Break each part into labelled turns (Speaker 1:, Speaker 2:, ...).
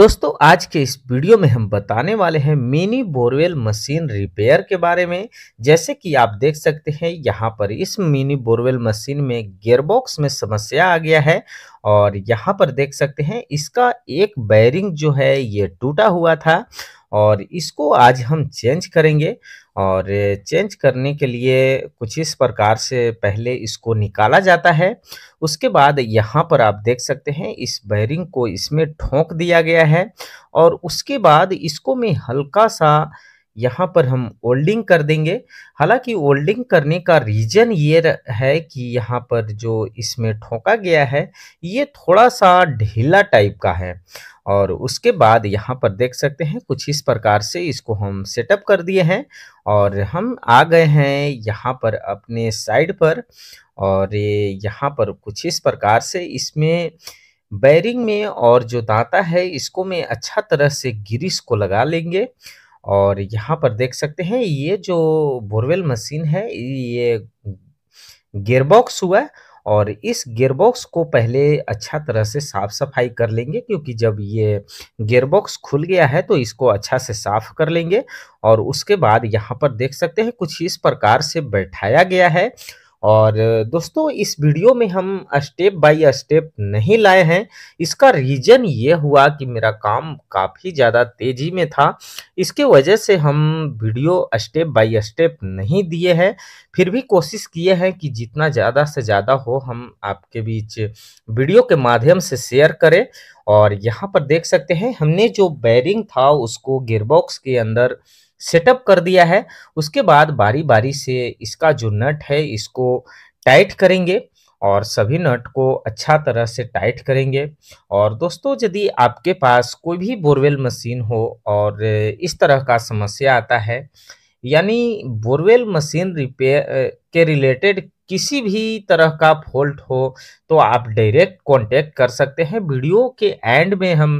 Speaker 1: दोस्तों आज के इस वीडियो में हम बताने वाले हैं मिनी बोरवेल मशीन रिपेयर के बारे में जैसे कि आप देख सकते हैं यहाँ पर इस मिनी बोरवेल मशीन में गियरबॉक्स में समस्या आ गया है और यहाँ पर देख सकते हैं इसका एक बैरिंग जो है ये टूटा हुआ था और इसको आज हम चेंज करेंगे और चेंज करने के लिए कुछ इस प्रकार से पहले इसको निकाला जाता है उसके बाद यहाँ पर आप देख सकते हैं इस बैरिंग को इसमें ठोंक दिया गया है और उसके बाद इसको मैं हल्का सा यहाँ पर हम ओल्डिंग कर देंगे हालांकि ओल्डिंग करने का रीजन ये है कि यहाँ पर जो इसमें ठोका गया है ये थोड़ा सा ढीला टाइप का है और उसके बाद यहाँ पर देख सकते हैं कुछ इस प्रकार से इसको हम सेटअप कर दिए हैं और हम आ गए हैं यहाँ पर अपने साइड पर और यहाँ पर कुछ इस प्रकार से इसमें बैरिंग में और जो दाँता है इसको मैं अच्छा तरह से गिरिश को लगा लेंगे और यहाँ पर देख सकते हैं ये जो बोरवेल मशीन है ये गेयरबॉक्स हुआ और इस गेयरबॉक्स को पहले अच्छा तरह से साफ सफाई कर लेंगे क्योंकि जब ये गेयरबॉक्स खुल गया है तो इसको अच्छा से साफ कर लेंगे और उसके बाद यहाँ पर देख सकते हैं कुछ इस प्रकार से बैठाया गया है और दोस्तों इस वीडियो में हम स्टेप बाय स्टेप नहीं लाए हैं इसका रीज़न ये हुआ कि मेरा काम काफ़ी ज़्यादा तेज़ी में था इसके वजह से हम वीडियो स्टेप बाय स्टेप नहीं दिए हैं फिर भी कोशिश किए हैं कि जितना ज़्यादा से ज़्यादा हो हम आपके बीच वीडियो के माध्यम से शेयर करें और यहाँ पर देख सकते हैं हमने जो बैरिंग था उसको गेयरबॉक्स के अंदर सेटअप कर दिया है उसके बाद बारी बारी से इसका जो नट है इसको टाइट करेंगे और सभी नट को अच्छा तरह से टाइट करेंगे और दोस्तों यदि आपके पास कोई भी बोरवेल मशीन हो और इस तरह का समस्या आता है यानी बोरवेल मशीन रिपेयर के रिलेटेड किसी भी तरह का फॉल्ट हो तो आप डायरेक्ट कांटेक्ट कर सकते हैं वीडियो के एंड में हम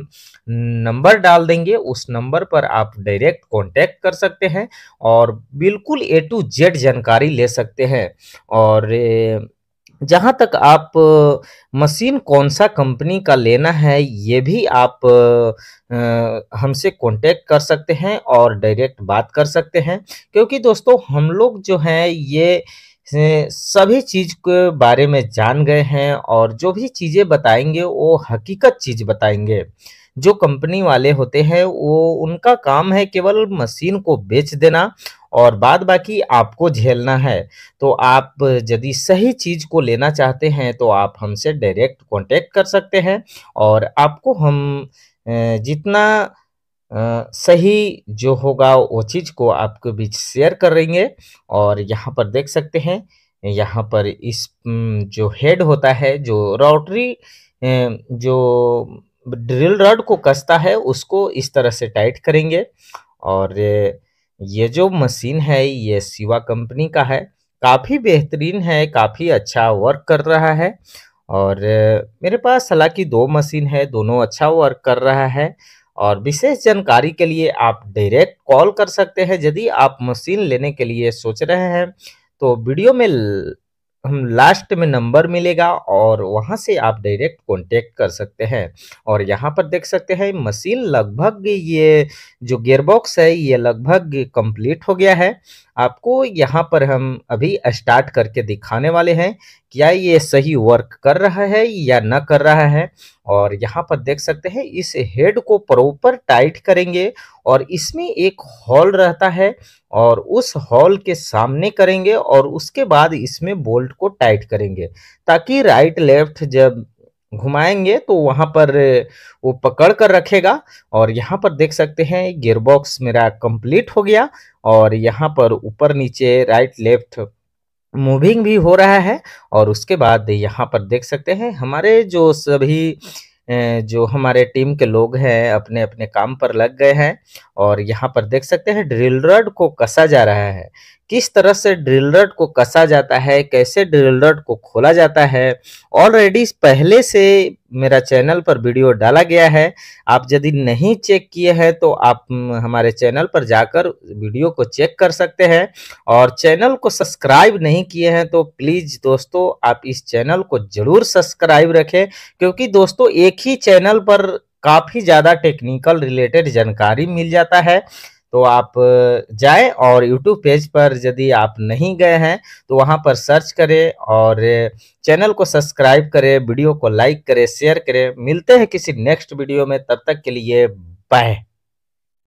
Speaker 1: नंबर डाल देंगे उस नंबर पर आप डायरेक्ट कांटेक्ट कर सकते हैं और बिल्कुल ए टू जेड जानकारी ले सकते हैं और जहाँ तक आप मशीन कौन सा कंपनी का लेना है ये भी आप हमसे कांटेक्ट कर सकते हैं और डायरेक्ट बात कर सकते हैं क्योंकि दोस्तों हम लोग जो हैं ये सभी चीज़ के बारे में जान गए हैं और जो भी चीज़ें बताएंगे वो हकीकत चीज़ बताएंगे जो कंपनी वाले होते हैं वो उनका काम है केवल मशीन को बेच देना और बाद बाकी आपको झेलना है तो आप यदि सही चीज़ को लेना चाहते हैं तो आप हमसे डायरेक्ट कांटेक्ट कर सकते हैं और आपको हम जितना आ, सही जो होगा वो चीज़ को आपके बीच शेयर कर रही है और यहाँ पर देख सकते हैं यहाँ पर इस जो हेड होता है जो रोटरी जो ड्रिल रॉड को कसता है उसको इस तरह से टाइट करेंगे और ये जो मशीन है ये सिवा कंपनी का है काफ़ी बेहतरीन है काफ़ी अच्छा वर्क कर रहा है और मेरे पास हालांकि दो मशीन है दोनों अच्छा वर्क कर रहा है और विशेष जानकारी के लिए आप डायरेक्ट कॉल कर सकते हैं यदि आप मशीन लेने के लिए सोच रहे हैं तो वीडियो में हम लास्ट में नंबर मिलेगा और वहां से आप डायरेक्ट कांटेक्ट कर सकते हैं और यहां पर देख सकते हैं मशीन लगभग ये जो गेयरबॉक्स है ये लगभग कंप्लीट हो गया है आपको यहाँ पर हम अभी स्टार्ट करके दिखाने वाले हैं क्या ये सही वर्क कर रहा है या न कर रहा है और यहाँ पर देख सकते हैं इस हेड को प्रॉपर टाइट करेंगे और इसमें एक हॉल रहता है और उस हॉल के सामने करेंगे और उसके बाद इसमें बोल्ट को टाइट करेंगे ताकि राइट लेफ्ट जब घुमाएंगे तो वहाँ पर वो पकड़ कर रखेगा और यहाँ पर देख सकते हैं गियर बॉक्स मेरा कंप्लीट हो गया और यहाँ पर ऊपर नीचे राइट लेफ्ट मूविंग भी हो रहा है और उसके बाद यहाँ पर देख सकते हैं हमारे जो सभी जो हमारे टीम के लोग हैं अपने अपने काम पर लग गए हैं और यहाँ पर देख सकते हैं ड्रिल रड को कसा जा रहा है किस तरह से ड्रिल रड को कसा जाता है कैसे ड्रिल रड को खोला जाता है ऑलरेडी पहले से मेरा चैनल पर वीडियो डाला गया है आप यदि नहीं चेक किए हैं तो आप हमारे चैनल पर जाकर वीडियो को चेक कर सकते हैं और चैनल को सब्सक्राइब नहीं किए हैं तो प्लीज़ दोस्तों आप इस चैनल को ज़रूर सब्सक्राइब रखें क्योंकि दोस्तों एक ही चैनल पर काफ़ी ज़्यादा टेक्निकल रिलेटेड जानकारी मिल जाता है तो आप जाए और यूट्यूब पेज पर यदि आप नहीं गए हैं तो वहाँ पर सर्च करें और चैनल को सब्सक्राइब करें वीडियो को लाइक करें शेयर करें मिलते हैं किसी नेक्स्ट वीडियो में तब तक के लिए बाय